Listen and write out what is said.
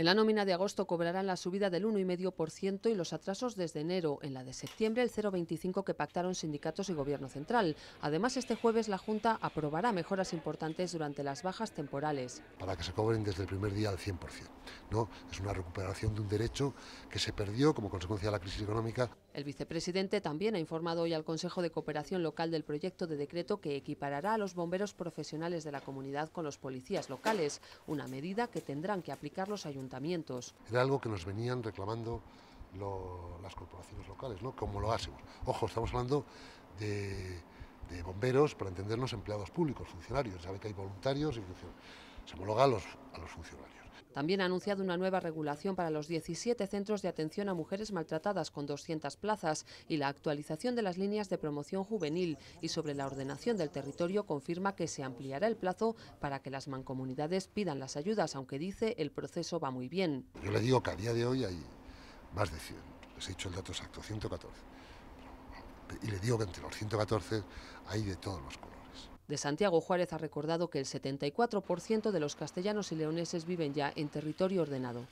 En la nómina de agosto cobrarán la subida del 1,5% y los atrasos desde enero, en la de septiembre el 0,25% que pactaron sindicatos y gobierno central. Además, este jueves la Junta aprobará mejoras importantes durante las bajas temporales. Para que se cobren desde el primer día al 100%. Es una recuperación de un derecho que se perdió como consecuencia de la crisis económica. El vicepresidente también ha informado hoy al Consejo de Cooperación Local del proyecto de decreto que equiparará a los bomberos profesionales de la comunidad con los policías locales, una medida que tendrán que aplicar los ayuntamientos. Era algo que nos venían reclamando las corporaciones locales, ¿no? Como lo hacemos. Ojo, estamos hablando de, bomberos, para entendernos, empleados públicos, funcionarios. Sabe que hay voluntarios y Se homologa a los funcionarios. También ha anunciado una nueva regulación para los 17 centros de atención a mujeres maltratadas con 200 plazas y la actualización de las líneas de promoción juvenil y sobre la ordenación del territorio confirma que se ampliará el plazo para que las mancomunidades pidan las ayudas, aunque dice el proceso va muy bien. Yo le digo que a día de hoy hay más de 100, les he dicho el dato exacto, 114. Y le digo que entre los 114 hay de todos los colores de Santiago Juárez ha recordado que el 74% de los castellanos y leoneses viven ya en territorio ordenado.